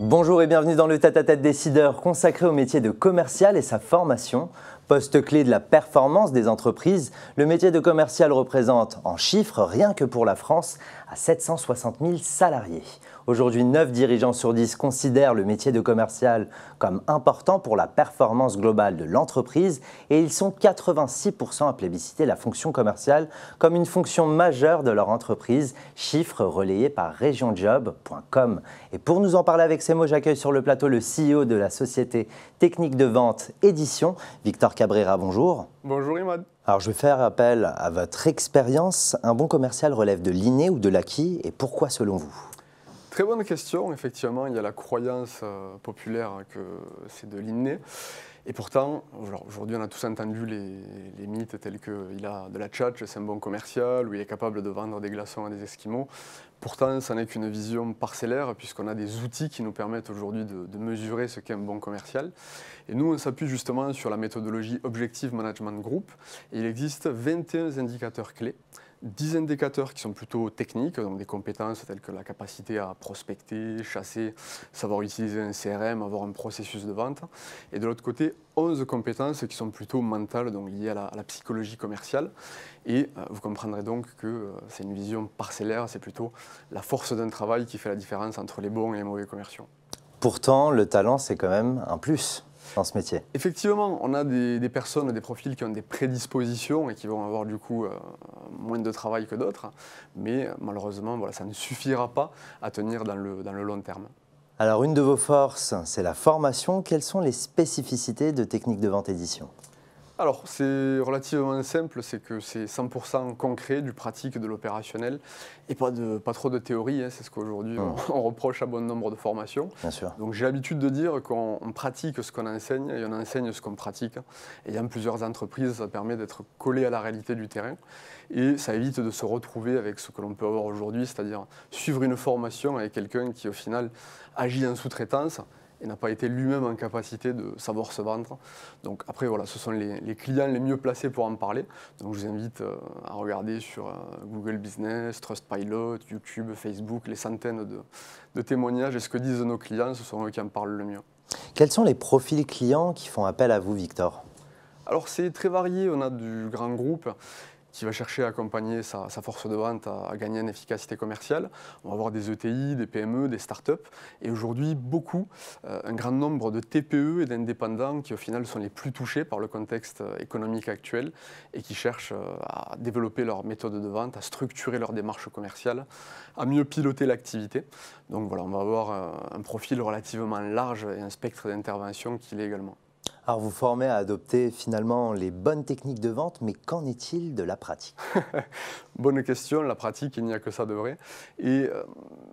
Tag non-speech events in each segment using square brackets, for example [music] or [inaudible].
Bonjour et bienvenue dans le tête-à-tête décideur consacré au métier de commercial et sa formation. Poste clé de la performance des entreprises, le métier de commercial représente, en chiffres, rien que pour la France, à 760 000 salariés. Aujourd'hui, 9 dirigeants sur 10 considèrent le métier de commercial comme important pour la performance globale de l'entreprise et ils sont 86% à plébisciter la fonction commerciale comme une fonction majeure de leur entreprise, chiffre relayé par regionjob.com. Et pour nous en parler avec ces mots, j'accueille sur le plateau le CEO de la société technique de vente Édition, Victor Cabrera. Bonjour. Bonjour Imad. Alors je vais faire appel à votre expérience. Un bon commercial relève de l'inné ou de l'acquis et pourquoi selon vous Très bonne question. Effectivement, il y a la croyance euh, populaire hein, que c'est de l'inné. Et pourtant, aujourd'hui, on a tous entendu les, mythes tels qu'il a de la tchatche, c'est un bon commercial, ou il est capable de vendre des glaçons à des Esquimaux. Pourtant, ça n'est qu'une vision parcellaire, puisqu'on a des outils qui nous permettent aujourd'hui de, de, mesurer ce qu'est un bon commercial. Et nous, on s'appuie justement sur la méthodologie Objective Management Group. Et il existe 21 indicateurs clés 10 indicateurs qui sont plutôt techniques, donc des compétences telles que la capacité à prospecter, chasser, savoir utiliser un CRM, avoir un processus de vente. Et de l'autre côté, 11 compétences qui sont plutôt mentales, donc liées à la, psychologie commerciale. Et euh, vous comprendrez donc que euh, c'est une vision parcellaire, c'est plutôt la force d'un travail qui fait la différence entre les bons et les mauvais commerciaux. Pourtant, le talent, c'est quand même un plus dans ce métier Effectivement, on a des, personnes, des profils qui ont des prédispositions et qui vont avoir du coup euh, moins de travail que d'autres, mais euh, malheureusement, voilà, ça ne suffira pas à tenir dans le, dans le long terme. Alors, une de vos forces, c'est la formation. Quelles sont les spécificités de Technique de Vente Édition alors, c'est relativement simple, c'est que c'est 100% concret, du pratique, de l'opérationnel, et pas, pas trop de théorie, hein, c'est ce qu'aujourd'hui ah. on, reproche à bon nombre de formations. Donc j'ai l'habitude de dire qu'on pratique ce qu'on enseigne, et on enseigne ce qu'on pratique. Et en plusieurs entreprises, ça permet d'être collé à la réalité du terrain, et ça évite de se retrouver avec ce que l'on peut avoir aujourd'hui, c'est-à-dire suivre une formation avec quelqu'un qui au final agit en sous-traitance, et n'a pas été lui-même en capacité de savoir se vendre. Donc après, voilà, ce sont les, clients les mieux placés pour en parler. Donc je vous invite euh, à regarder sur euh, Google Business, Trustpilot, YouTube, Facebook, les centaines de, de, témoignages et ce que disent nos clients, ce sont eux qui en parlent le mieux. Quels sont les profils clients qui font appel à vous, Victor alors c'est très varié, on a du grand groupe qui va chercher à accompagner sa, force de vente à, gagner en efficacité commerciale. On va avoir des ETI, des PME, des startups. Et aujourd'hui, beaucoup, euh, un grand nombre de TPE et d'indépendants qui, au final, sont les plus touchés par le contexte euh, économique actuel et qui cherchent euh, à développer leur méthode de vente, à structurer leur démarche commerciale, à mieux piloter l'activité. Donc voilà, on va avoir un profil relativement large et un spectre d'intervention qu'il est également. Alors vous formez à adopter finalement les bonnes techniques de vente, mais qu'en est-il de la pratique [laughs] Bonne question, la pratique, il n'y a que ça de vrai. Et euh,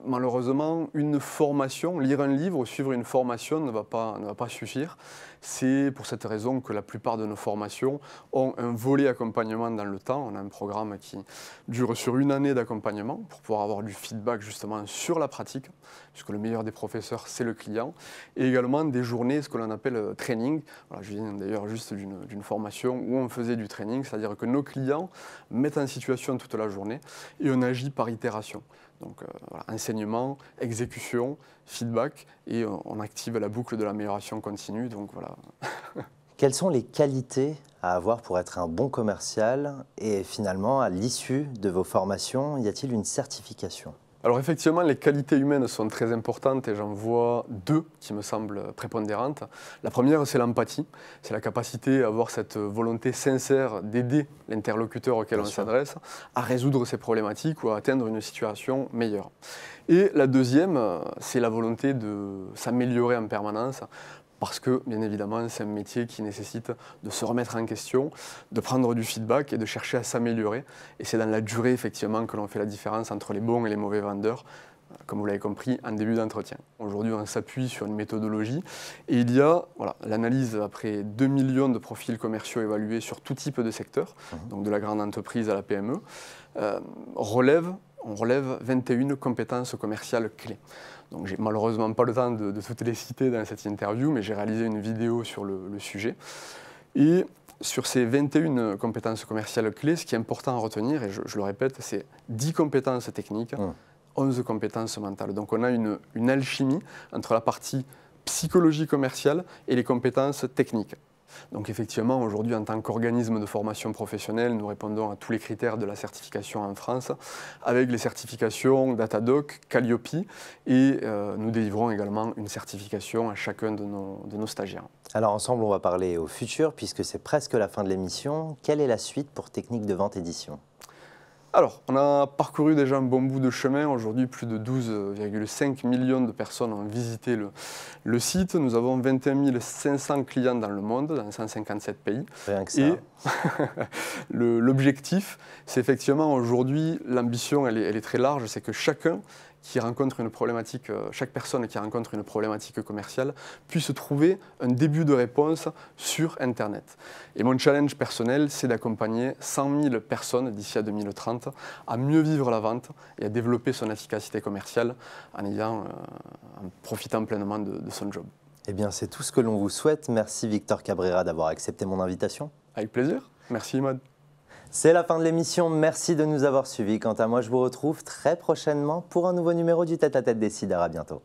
malheureusement, une formation, lire un livre ou suivre une formation ne va ne va pas suffire. C'est pour cette raison que la plupart de nos formations ont un volet accompagnement dans le temps. On a un programme qui dure sur une année d'accompagnement pour pouvoir avoir du feedback justement sur la pratique, puisque le meilleur des professeurs, c'est le client. Et également des journées, ce que l'on appelle euh, training je viens d'ailleurs juste d'une formation où on faisait du training, c'est-à-dire que nos clients mettent en situation toute la journée et on agit par itération. Donc euh, enseignement, exécution, feedback et on, active la boucle de l'amélioration continue. Donc voilà. [laughs] Quelles sont les qualités à avoir pour être un bon commercial Et finalement, à l'issue de vos formations, y a-t-il une certification alors effectivement, les qualités humaines sont très importantes et j'en vois deux qui me semblent prépondérantes. La première, c'est l'empathie, c'est la capacité à avoir cette volonté sincère d'aider l'interlocuteur auquel on s'adresse à résoudre ses problématiques ou à atteindre une situation meilleure. Et la deuxième, c'est la volonté de s'améliorer en permanence, parce que, bien évidemment, c'est un métier qui nécessite de se remettre en question, de prendre du feedback et de chercher à s'améliorer. Et c'est dans la durée, effectivement, que l'on fait la différence entre les bons et les mauvais vendeurs, euh, comme vous l'avez compris, en début d'entretien. Aujourd'hui, on s'appuie sur une méthodologie et il y a l'analyse après 2 millions de profils commerciaux évalués sur tout type de secteur, mmh. donc de la grande entreprise à la PME, euh, relève on relève 21 compétences commerciales clés. Donc j'ai malheureusement pas le temps de, toutes les citer dans cette interview, mais j'ai réalisé une vidéo sur le, sujet. Et sur ces 21 compétences commerciales clés, ce qui est important à retenir, et je, le répète, c'est 10 compétences techniques, 11 hum. compétences mentales. Donc on a une alchimie entre la partie psychologie commerciale et les compétences techniques. Donc effectivement, aujourd'hui, en tant qu'organisme de formation professionnelle, nous répondons à tous les critères de la certification en France, avec les certifications Datadoc, Calliope, et euh, nous délivrons également une certification à chacun de nos stagiaires. Alors ensemble, on va parler au futur, puisque c'est presque la fin de l'émission. Quelle est la suite pour Technique de Vente Édition alors, on a parcouru déjà un bon bout de chemin. Aujourd'hui, plus de 12,5 millions de personnes ont visité le, site. Nous avons 21 500 clients dans le monde, dans 157 pays. Et [laughs] l'objectif, c'est effectivement aujourd'hui, l'ambition, elle, elle est très large, c'est que chacun qui rencontre une problématique, euh, chaque personne qui rencontre une problématique commerciale puisse trouver un début de réponse sur Internet. Et mon challenge personnel, c'est d'accompagner 100 000 personnes d'ici à 2030 à mieux vivre la vente et à développer son efficacité commerciale en, ayant, euh, profitant pleinement de, de son job. Eh bien, c'est tout ce que l'on vous souhaite. Merci Victor Cabrera d'avoir accepté mon invitation. Avec plaisir. Merci Imad. C'est la fin de l'émission. Merci de nous avoir suivis. Quant à moi, je vous retrouve très prochainement pour un nouveau numéro du Tête à Tête des À bientôt.